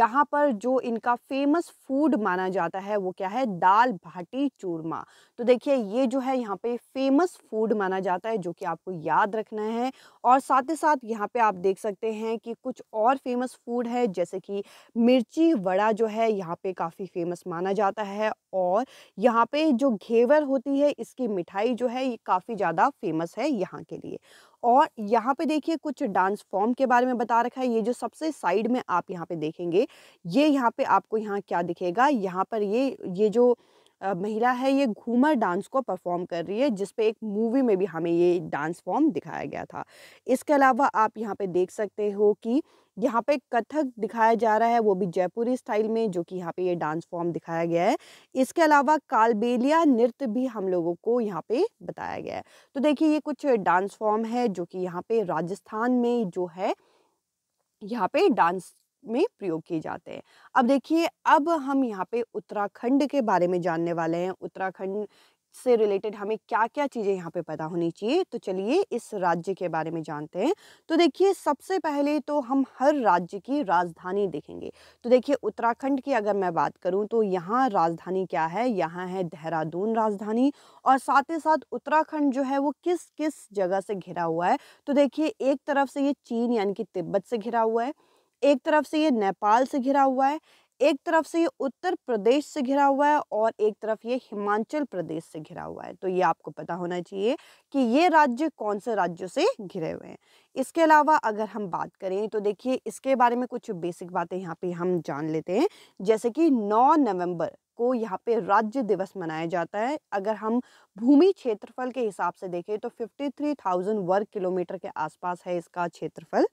यहाँ पर जो इनका फेमस फूड माना जाता है वो क्या है दाल भाटी चूरमा तो देखिए ये जो है यहाँ पे फेमस फूड माना जाता है जो कि आपको याद रखना है और साथ ही साथ यहाँ पे आप देख सकते हैं कि कुछ और फेमस फूड है जैसे कि मिर्ची वड़ा जो है यहाँ पे काफ़ी फेमस माना जाता है और यहाँ पे जो घेवर होती है इसकी मिठाई जो है ये काफ़ी ज़्यादा फेमस है यहाँ के लिए और यहाँ पे देखिए कुछ डांस फॉर्म के बारे में बता रखा है ये जो सबसे साइड में आप यहाँ पे देखेंगे ये यहाँ पे आपको यहाँ क्या दिखेगा यहाँ पर ये ये जो महिला है ये घूमर डांस को परफॉर्म कर रही है जिसपे एक मूवी में भी हमें ये डांस फॉर्म दिखाया गया था इसके अलावा आप यहाँ पे देख सकते हो कि यहाँ पे कथक दिखाया जा रहा है वो भी जयपुरी स्टाइल में जो कि यहाँ पे ये डांस फॉर्म दिखाया गया है इसके अलावा कालबेलिया नृत्य भी हम लोगों को यहाँ पे बताया गया है तो देखिए ये कुछ डांस फॉर्म है जो कि यहाँ पे राजस्थान में जो है यहाँ पे डांस में प्रयोग किए जाते हैं अब देखिए अब हम यहाँ पे उत्तराखंड के बारे में जानने वाले हैं उत्तराखंड से रिलेटेड हमें क्या क्या चीज़ें यहाँ पे पता होनी चाहिए तो चलिए इस राज्य के बारे में जानते हैं तो देखिए सबसे पहले तो हम हर राज्य की राजधानी देखेंगे तो देखिए उत्तराखंड की अगर मैं बात करूँ तो यहाँ राजधानी क्या है यहाँ है देहरादून राजधानी और साथ ही साथ उत्तराखंड जो है वो किस किस जगह से घिरा हुआ है तो देखिए एक तरफ से ये चीन यानी कि तिब्बत से घिरा हुआ है एक तरफ से ये नेपाल से घिरा हुआ है एक तरफ से ये उत्तर प्रदेश से घिरा हुआ है और एक तरफ ये हिमाचल प्रदेश से घिरा हुआ है तो ये आपको पता होना चाहिए कि ये राज्य कौन से राज्यों से घिरे हुए हैं इसके अलावा अगर हम बात करें तो देखिए इसके बारे में कुछ बेसिक बातें यहाँ पे हम जान लेते हैं जैसे कि 9 नवंबर को यहाँ पे राज्य दिवस मनाया जाता है अगर हम भूमि क्षेत्रफल के हिसाब से देखें तो फिफ्टी वर्ग किलोमीटर के आसपास है इसका क्षेत्रफल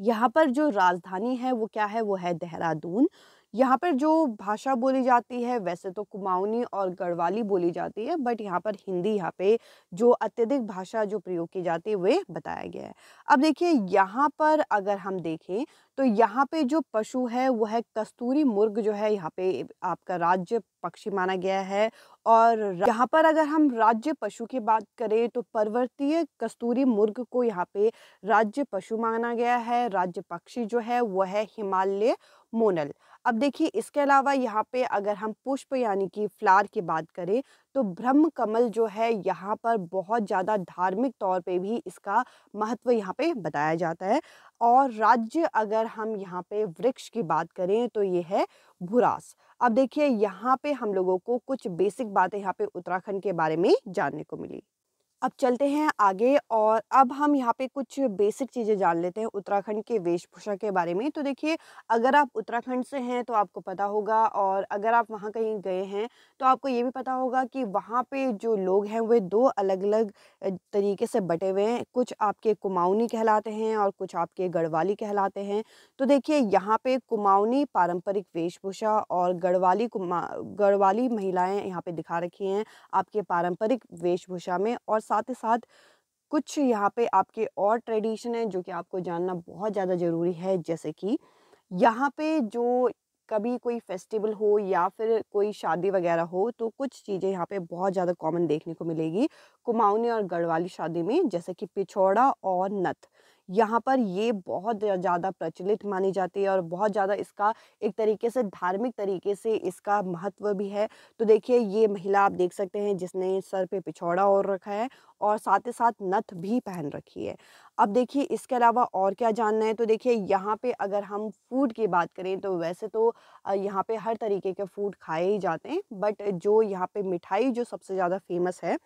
यहाँ पर जो राजधानी है वो क्या है वो है देहरादून यहाँ पर जो भाषा बोली जाती है वैसे तो कुमाऊनी और गढ़वाली बोली जाती है बट यहाँ पर हिंदी यहाँ पे जो अत्यधिक भाषा जो प्रयोग की जाती है वे बताया गया है अब देखिए यहाँ पर अगर हम देखें तो यहाँ पे जो पशु है वह है कस्तूरी मुर्ग जो है यहाँ पे आपका राज्य पक्षी माना गया है और यहाँ पर अगर हम राज्य पशु की बात करें तो पर्वतीय कस्तूरी मुर्ग को यहाँ पे राज्य पशु माना गया है राज्य पक्षी जो है वह है हिमालय मोनल अब देखिए इसके अलावा यहाँ पे अगर हम पुष्प यानी कि फ्लार की बात करें तो ब्रह्म कमल जो है यहाँ पर बहुत ज़्यादा धार्मिक तौर पे भी इसका महत्व यहाँ पे बताया जाता है और राज्य अगर हम यहाँ पे वृक्ष की बात करें तो ये है भुरास अब देखिए यहाँ पे हम लोगों को कुछ बेसिक बातें यहाँ पे उत्तराखंड के बारे में जानने को मिली अब चलते हैं आगे और अब हम यहाँ पे कुछ बेसिक चीज़ें जान लेते हैं उत्तराखंड के वेशभूषा के बारे में तो देखिए अगर आप उत्तराखंड से हैं तो आपको पता होगा और अगर आप वहाँ कहीं गए हैं तो आपको ये भी पता होगा कि वहाँ पे जो लोग हैं वे दो अलग अलग तरीके से बटे हुए हैं कुछ आपके कुमाऊनी कहलाते हैं और कुछ आपके गढ़वाली कहलाते हैं तो देखिए यहाँ पे कुमाऊनी पारंपरिक वेशभूषा और गढ़वाली कुमा गढ़वाली महिलाएँ यहाँ पर दिखा रखी हैं आपके पारंपरिक वेशभूषा में और साथ ही साथ कुछ यहाँ पे आपके और ट्रेडिशन है जो कि आपको जानना बहुत ज़्यादा ज़रूरी है जैसे कि यहाँ पे जो कभी कोई फेस्टिवल हो या फिर कोई शादी वगैरह हो तो कुछ चीज़ें यहाँ पे बहुत ज़्यादा कॉमन देखने को मिलेगी कुमाऊनी और गढ़वाली शादी में जैसे कि पिछौड़ा और नथ यहाँ पर ये बहुत ज़्यादा प्रचलित मानी जाती है और बहुत ज़्यादा इसका एक तरीके से धार्मिक तरीके से इसका महत्व भी है तो देखिए ये महिला आप देख सकते हैं जिसने सर पे पिछौड़ा और रखा है और साथ ही साथ नथ भी पहन रखी है अब देखिए इसके अलावा और क्या जानना है तो देखिए यहाँ पे अगर हम फूड की बात करें तो वैसे तो यहाँ पे हर तरीके के फूड खाए ही जाते हैं बट जो यहाँ पे मिठाई जो सबसे ज़्यादा फेमस है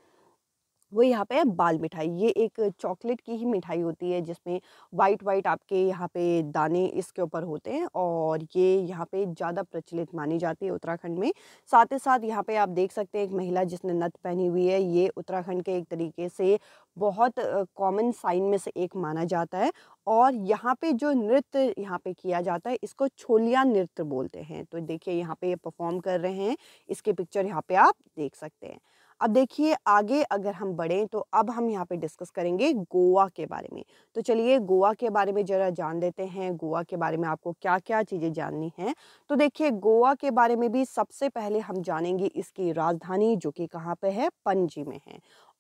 वो यहाँ पे है बाल मिठाई ये एक चॉकलेट की ही मिठाई होती है जिसमें वाइट वाइट आपके यहाँ पे दाने इसके ऊपर होते हैं और ये यहाँ पे ज़्यादा प्रचलित मानी जाती है उत्तराखंड में साथ ही साथ यहाँ पे आप देख सकते हैं एक महिला जिसने नथ पहनी हुई है ये उत्तराखंड के एक तरीके से बहुत कॉमन साइन में से एक माना जाता है और यहाँ पे जो नृत्य यहाँ पे किया जाता है इसको छोलिया नृत्य बोलते हैं तो देखिए यहाँ पे ये परफॉर्म कर रहे हैं इसके पिक्चर यहाँ पे आप देख सकते हैं अब देखिए आगे अगर हम बढ़ें तो अब हम यहाँ पे डिस्कस करेंगे गोवा के बारे में तो चलिए गोवा के बारे में ज़रा जान लेते हैं गोवा के बारे में आपको क्या क्या चीज़ें जाननी हैं तो देखिए गोवा के बारे में भी सबसे पहले हम जानेंगे इसकी राजधानी जो कि कहाँ पर है पणजी में है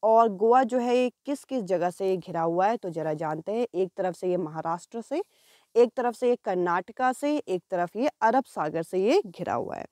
और गोवा जो है ये किस किस जगह से घिरा हुआ है तो ज़रा जानते हैं एक तरफ से ये महाराष्ट्र से एक तरफ से ये कर्नाटका से एक तरफ ये अरब सागर से ये घिरा हुआ है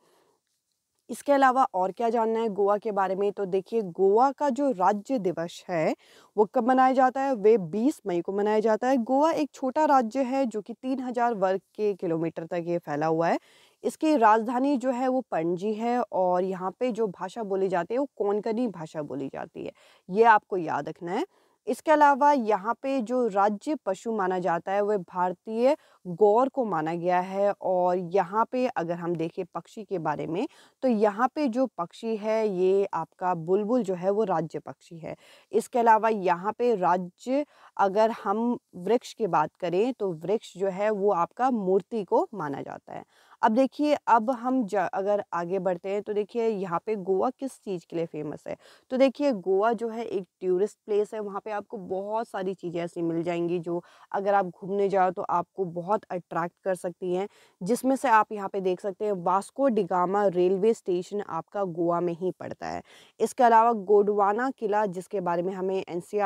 इसके अलावा और क्या जानना है गोवा के बारे में तो देखिए गोवा का जो राज्य दिवस है वो कब मनाया जाता है वे 20 मई को मनाया जाता है गोवा एक छोटा राज्य है जो कि 3000 वर्ग के किलोमीटर तक ये फैला हुआ है इसकी राजधानी जो है वो पणजी है और यहाँ पे जो भाषा बोली जाती है वो कौनकनी भाषा बोली जाती है ये आपको याद रखना है इसके अलावा यहाँ पे जो राज्य पशु माना जाता है वह भारतीय गौर को माना गया है और यहाँ पे अगर हम देखें पक्षी के बारे में तो यहाँ पे जो पक्षी है ये आपका बुलबुल जो है वो राज्य पक्षी है इसके अलावा यहाँ पे राज्य अगर हम वृक्ष की बात करें तो वृक्ष जो है वो आपका मूर्ति को माना जाता है अब देखिए अब हम अगर आगे बढ़ते हैं तो देखिए यहाँ पे गोवा किस चीज़ के लिए फेमस है तो देखिए गोवा जो है एक टूरिस्ट प्लेस है वहाँ पे आपको बहुत सारी चीज़ें ऐसी मिल जाएंगी जो अगर आप घूमने जाओ तो आपको बहुत अट्रैक्ट कर सकती हैं जिसमें से आप यहाँ पे देख सकते हैं वास्को डिगामा रेलवे स्टेशन आपका गोवा में ही पड़ता है इसके अलावा गोडवाना किला जिसके बारे में हमें एन सी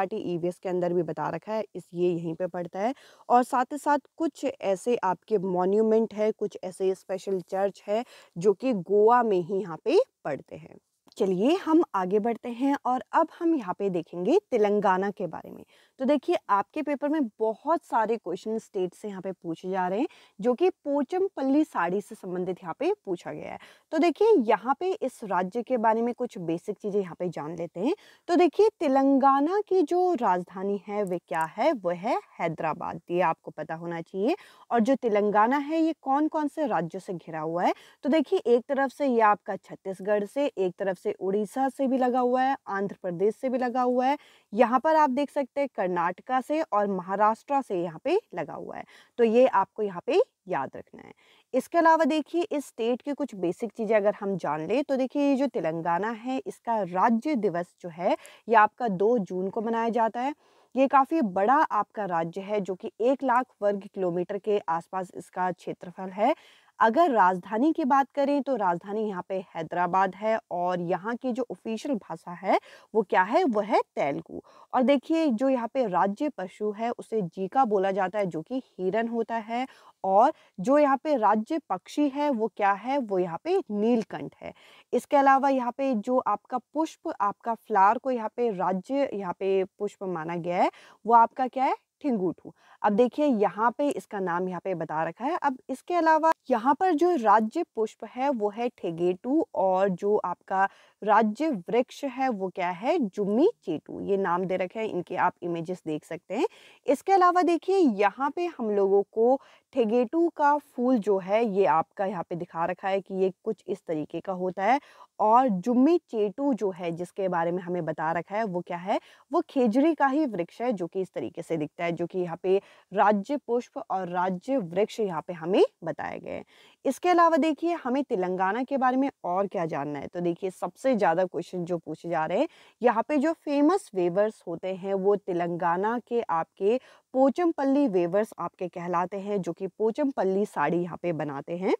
के अंदर भी बता रखा है इस ये यहीं पर पड़ता है और साथ ही साथ कुछ ऐसे आपके मोन्यूमेंट है कुछ ऐसे स्पेशल चर्च है जो कि गोवा में ही यहाँ पे पढ़ते हैं चलिए हम आगे बढ़ते हैं और अब हम यहाँ पे देखेंगे तेलंगाना के बारे में तो देखिए आपके पेपर में बहुत सारे क्वेश्चन स्टेट से यहाँ पे पूछे जा रहे हैं जो कि पल्ली साड़ी से संबंधित यहाँ पे पूछा गया है तो देखिए यहाँ पे इस राज्य के बारे में कुछ बेसिक चीज़ें यहाँ पे जान लेते हैं तो देखिए तेलंगाना की जो राजधानी है वे क्या है वह है हैदराबाद ये आपको पता होना चाहिए और जो तेलंगाना है ये कौन कौन से राज्यों से घिरा हुआ है तो देखिए एक तरफ से ये आपका छत्तीसगढ़ से एक तरफ से उड़ीसा से भी लगा हुआ है आंध्र प्रदेश से भी लगा हुआ है यहाँ पर आप देख सकते हैं कर्नाटका से और महाराष्ट्र से यहाँ पे लगा हुआ है तो ये आपको यहाँ पे याद रखना है इसके अलावा देखिए इस स्टेट के कुछ बेसिक चीज़ें अगर हम जान लें तो देखिए ये जो तेलंगाना है इसका राज्य दिवस जो है ये आपका दो जून को मनाया जाता है ये काफ़ी बड़ा आपका राज्य है जो कि एक लाख वर्ग किलोमीटर के आसपास इसका क्षेत्रफल है अगर राजधानी की बात करें तो राजधानी यहाँ पे हैदराबाद है और यहाँ की जो ऑफिशियल भाषा है वो क्या है वह है तेलुगु और देखिए जो यहाँ पे राज्य पशु है उसे जीका बोला जाता है जो कि हिरन होता है और जो यहाँ पे राज्य पक्षी है वो क्या है वो यहाँ पे नीलकंठ है इसके अलावा यहाँ पे जो आपका पुष्प आपका फ्लावर को यहाँ पे राज्य यहाँ पे पुष्प माना गया है वो आपका क्या है ठिंगूठू अब देखिए यहाँ पे इसका नाम यहाँ पे बता रखा है अब इसके अलावा यहाँ पर जो राज्य पुष्प है वो है ठेगेटू और जो आपका राज्य वृक्ष है वो क्या है जुम्मी चेटू ये नाम दे रखे हैं इनके आप इमेजेस देख सकते हैं इसके अलावा देखिए यहाँ पे हम लोगों को ठेगेटू का फूल जो है ये आपका यहाँ पे दिखा रखा है कि ये कुछ इस तरीके का होता है और जुम्मी चेटू जो है जिसके बारे में हमें बता रखा है वो क्या है वो खेजड़ी का ही वृक्ष है जो कि इस तरीके से दिखता है जो कि यहाँ पे राज्य पुष्प और राज्य वृक्ष यहाँ पे हमें बताए गए इसके अलावा देखिए हमें तेलंगाना के बारे में और क्या जानना है तो देखिए सबसे ज़्यादा क्वेश्चन जो पूछे जा रहे हैं यहाँ पे जो फेमस वेवर्स होते हैं वो तेलंगाना के आपके पोचमपल्ली वेवर्स आपके कहलाते हैं जो कि पोचमपल्ली साड़ी यहाँ पे बनाते हैं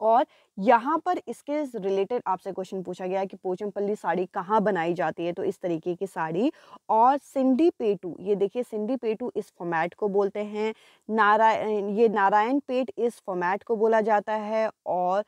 और यहाँ पर इसके रिलेटेड आपसे क्वेश्चन पूछा गया है कि पोचमपल्ली साड़ी कहाँ बनाई जाती है तो इस तरीके की साड़ी और सिंडी पेटू ये देखिए सिंडी पेटू इस फॉर्मेट को बोलते हैं नारायण ये नारायण पेट इस फॉर्मेट को बोला जाता है और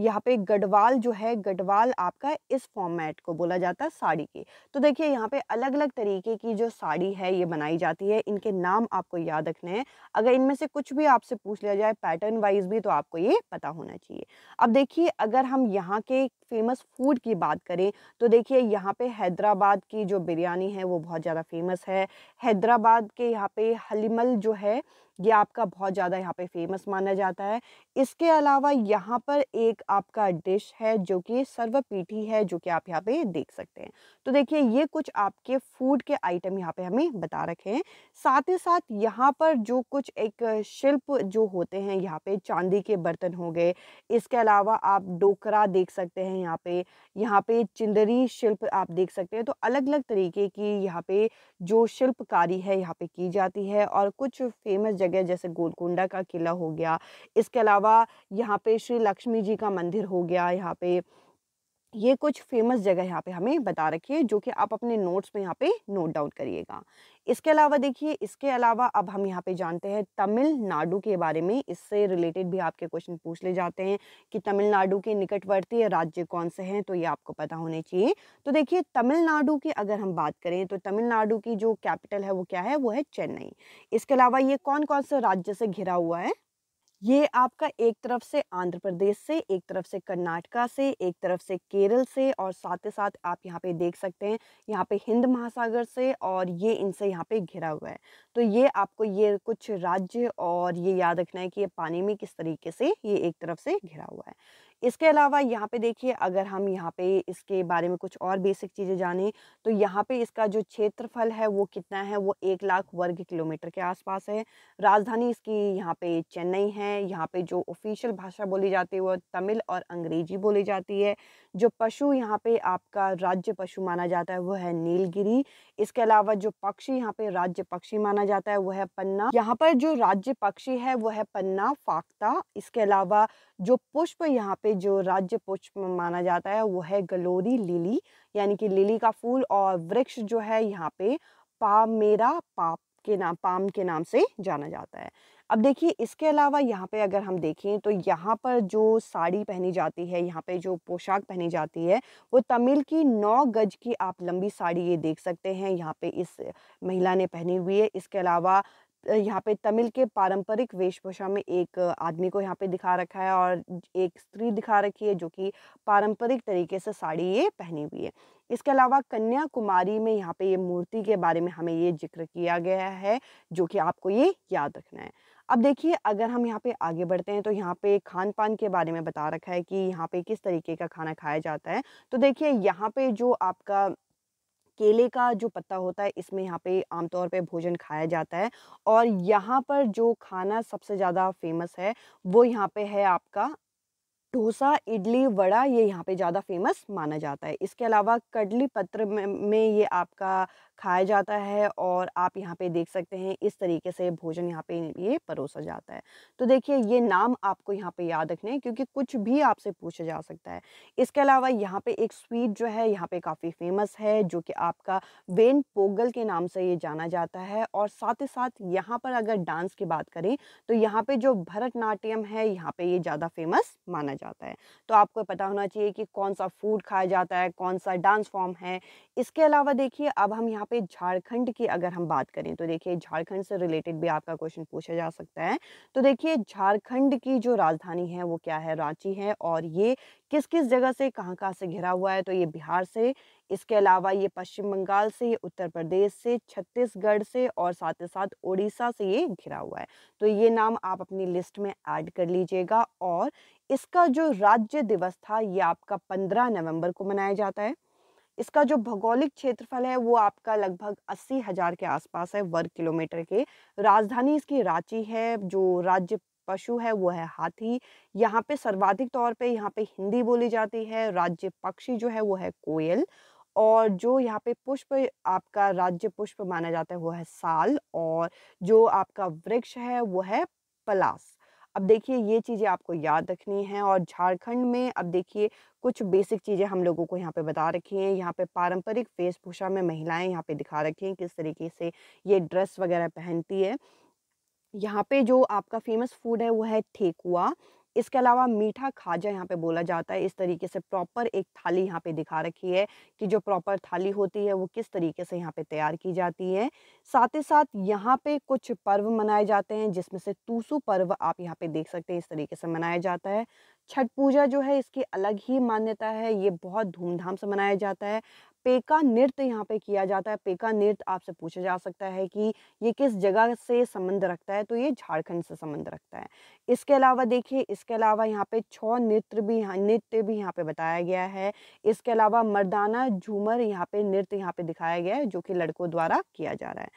यहाँ पे गढ़वाल जो है गढ़वाल आपका इस फॉर्मेट को बोला जाता है साड़ी की तो देखिए यहाँ पे अलग अलग तरीके की जो साड़ी है ये बनाई जाती है इनके नाम आपको याद रखने हैं अगर इनमें से कुछ भी आपसे पूछ लिया जाए पैटर्न वाइज भी तो आपको ये पता होना चाहिए अब देखिए अगर हम यहाँ के फेमस फूड की बात करें तो देखिए यहाँ पे हैदराबाद की जो बिरयानी है वो बहुत ज़्यादा फेमस है हैदराबाद के यहाँ पे हलीमल जो है ये आपका बहुत ज़्यादा यहाँ पे फेमस माना जाता है इसके अलावा यहाँ पर एक आपका डिश है जो कि सर्वपीठी है जो कि आप यहाँ पे देख सकते हैं तो देखिए ये कुछ आपके फूड के आइटम यहाँ पे हमें बता रखे हैं साथ ही साथ यहाँ पर जो कुछ एक शिल्प जो होते हैं यहाँ पे चांदी के बर्तन हो गए इसके अलावा आप डोकरा देख सकते हैं यहाँ पे यहाँ पे चिंदरी शिल्प आप देख सकते हैं तो अलग अलग तरीके की यहाँ पे जो शिल्पकारी है यहाँ पे की जाती है और कुछ फेमस जगह जैसे गोलकुंडा का किला हो गया इसके अलावा यहाँ पे श्री लक्ष्मी जी का मंदिर हो गया यहाँ पे ये कुछ फेमस जगह यहाँ पे हमें बता रखी है जो कि आप अपने नोट्स में यहाँ पे नोट डाउन करिएगा इसके अलावा देखिए इसके अलावा अब हम यहाँ पे जानते हैं तमिलनाडु के बारे में इससे रिलेटेड भी आपके क्वेश्चन पूछ ले जाते हैं कि तमिलनाडु के निकटवर्ती राज्य कौन से हैं तो ये आपको पता होने चाहिए तो देखिए तमिलनाडु की अगर हम बात करें तो तमिलनाडु की जो कैपिटल है वो क्या है वो है चेन्नई इसके अलावा ये कौन कौन से राज्य से घिरा हुआ है ये आपका एक तरफ से आंध्र प्रदेश से एक तरफ से कर्नाटका से एक तरफ से केरल से और साथ ही साथ आप यहाँ पे देख सकते हैं यहाँ पे हिंद महासागर से और ये इनसे यहाँ पे घिरा हुआ है तो ये आपको ये कुछ राज्य और ये याद रखना है कि ये पानी में किस तरीके से ये एक तरफ से घिरा हुआ है इसके अलावा यहाँ पे देखिए अगर हम यहाँ पे इसके बारे में कुछ और बेसिक चीज़ें जानें तो यहाँ पे इसका जो क्षेत्रफल है वो कितना है वो एक लाख वर्ग किलोमीटर के आसपास है राजधानी इसकी यहाँ पे चेन्नई है यहाँ पे जो ऑफिशियल भाषा बोली जाती है वो तमिल और अंग्रेजी बोली जाती है जो पशु यहाँ पे आपका राज्य पशु माना जाता है वो है नीलगिरी इसके अलावा जो पक्षी यहाँ पे राज्य पक्षी माना जाता है वो है पन्ना यहाँ पर जो राज्य पक्षी है वो है पन्ना फाख्ता इसके अलावा जो पुष्प यहाँ पे जो राज्य पुष्प माना जाता है वो है गलोरी लिली यानी कि लिली का फूल और वृक्ष जो है यहाँ पे मेरा पाप के नाम पाम के नाम से जाना जाता है अब देखिए इसके अलावा यहाँ पे अगर हम देखें तो यहाँ पर जो साड़ी पहनी जाती है यहाँ पे जो पोशाक पहनी जाती है वो तमिल की नौ गज की आप लंबी साड़ी ये देख सकते हैं यहाँ पे इस महिला ने पहनी हुई है इसके अलावा यहाँ पे तमिल के पारंपरिक वेशभूषा में एक आदमी को यहाँ पे दिखा रखा है और एक स्त्री दिखा रखी है जो कि पारंपरिक तरीके से साड़ी ये पहनी हुई है इसके अलावा कन्याकुमारी में यहाँ पे ये मूर्ति के बारे में हमें ये जिक्र किया गया है जो कि आपको ये याद रखना है अब देखिए अगर हम यहाँ पे आगे बढ़ते हैं तो यहाँ पे खान पान के बारे में बता रखा है कि यहाँ पे किस तरीके का खाना खाया जाता है तो देखिए यहाँ पे जो आपका केले का जो पत्ता होता है इसमें यहाँ पे आमतौर पे भोजन खाया जाता है और यहाँ पर जो खाना सबसे ज़्यादा फेमस है वो यहाँ पे है आपका डोसा इडली वड़ा ये यहाँ पे ज़्यादा फेमस माना जाता है इसके अलावा कडली पत्र में ये आपका खाया जाता है और आप यहाँ पे देख सकते हैं इस तरीके से भोजन यहाँ पे ये परोसा जाता है तो देखिए ये नाम आपको यहाँ पे याद रखने क्योंकि कुछ भी आपसे पूछा जा सकता है इसके अलावा यहाँ पे एक स्वीट जो है यहाँ पे काफ़ी फेमस है जो कि आपका वेन पोगल के नाम से ये जाना जाता है और साथ ही साथ यहाँ पर अगर डांस की बात करें तो यहाँ पर जो भरतनाट्यम है यहाँ पर ये ज़्यादा फेमस माना जाता है तो आपको पता होना चाहिए कि कौन सा फूड खाया जाता है कौन सा डांस फॉर्म है इसके अलावा देखिए अब हम यहाँ पे झारखंड की अगर हम बात करें तो देखिए झारखंड से रिलेटेड भी आपका क्वेश्चन पूछा जा सकता है तो देखिए झारखंड की जो राजधानी है वो क्या है रांची है और ये किस किस जगह से कहाँ कहाँ से घिरा हुआ है तो ये बिहार से इसके अलावा ये पश्चिम बंगाल से ये उत्तर प्रदेश से छत्तीसगढ़ से और साथ ही साथ उड़ीसा से ये घिरा हुआ है तो ये नाम आप अपनी लिस्ट में ऐड कर लीजिएगा और इसका जो राज्य दिवस था ये आपका पंद्रह नवंबर को मनाया जाता है इसका जो भौगोलिक क्षेत्रफल है वो आपका लगभग अस्सी हज़ार के आसपास है वर्ग किलोमीटर के राजधानी इसकी रांची है जो राज्य पशु है वो है हाथी यहाँ पे सर्वाधिक तौर पे यहाँ पे हिंदी बोली जाती है राज्य पक्षी जो है वो है कोयल और जो यहाँ पे पुष्प आपका राज्य पुष्प माना जाता है वो है साल और जो आपका वृक्ष है वो है पलास अब देखिए ये चीज़ें आपको याद रखनी है और झारखंड में अब देखिए कुछ बेसिक चीज़ें हम लोगों को यहाँ पे बता रखी हैं यहाँ पे पारंपरिक वेशभूषा में महिलाएं यहाँ पे दिखा रखी हैं किस तरीके से ये ड्रेस वगैरह पहनती है यहाँ पे जो आपका फेमस फूड है वो है ठेकुआ इसके अलावा मीठा खाजा यहाँ पे बोला जाता है इस तरीके से प्रॉपर एक थाली यहाँ पे दिखा रखी है कि जो प्रॉपर थाली होती है वो किस तरीके से यहाँ पे तैयार की जाती है साथ ही साथ यहाँ पे कुछ पर्व मनाए जाते हैं जिसमें से तूसू पर्व आप यहाँ पे देख सकते हैं इस तरीके से मनाया जाता है छठ पूजा जो है इसकी अलग ही मान्यता है ये बहुत धूमधाम से मनाया जाता है पेका नृत्य यहाँ पे किया जाता है पेका नृत्य आपसे पूछा जा सकता है कि ये किस जगह से संबंध रखता है तो ये झारखंड से संबंध रखता है इसके अलावा देखिए इसके अलावा यहाँ पे छौ नृत्य भी यहाँ नृत्य भी यहाँ पे बताया गया है इसके अलावा मर्दाना झूमर यहाँ पे नृत्य यहाँ पे दिखाया गया है जो कि लड़कों द्वारा किया जा रहा है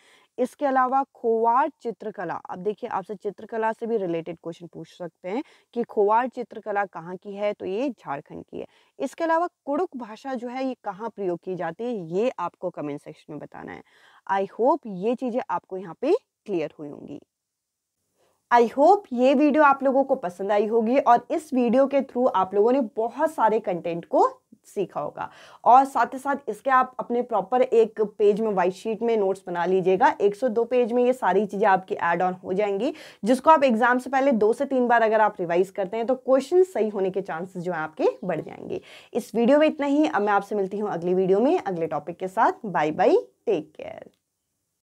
इसके अलावा खोवार चित्रकला अब देखिए आपसे चित्रकला से भी रिलेटेड क्वेश्चन पूछ सकते हैं कि खोवार चित्रकला कहाँ की है तो ये झारखंड की है इसके अलावा कुड़ुक भाषा जो है ये कहाँ प्रयोग की जाती है ये आपको कमेंट सेक्शन में बताना है आई होप ये चीज़ें आपको यहाँ पे क्लियर हुई होंगी आई होप ये वीडियो आप लोगों को पसंद आई होगी और इस वीडियो के थ्रू आप लोगों ने बहुत सारे कंटेंट को सीखा होगा और साथ ही साथ इसके आप अपने प्रॉपर एक पेज में वाइट शीट में नोट्स बना लीजिएगा 102 पेज में ये सारी चीज़ें आपकी ऐड ऑन हो जाएंगी जिसको आप एग्जाम से पहले दो से तीन बार अगर आप रिवाइज करते हैं तो क्वेश्चन सही होने के चांसेस जो हैं आपके बढ़ जाएंगे इस वीडियो में इतना ही अब मैं आपसे मिलती हूँ अगली वीडियो में अगले टॉपिक के साथ बाय बाय टेक केयर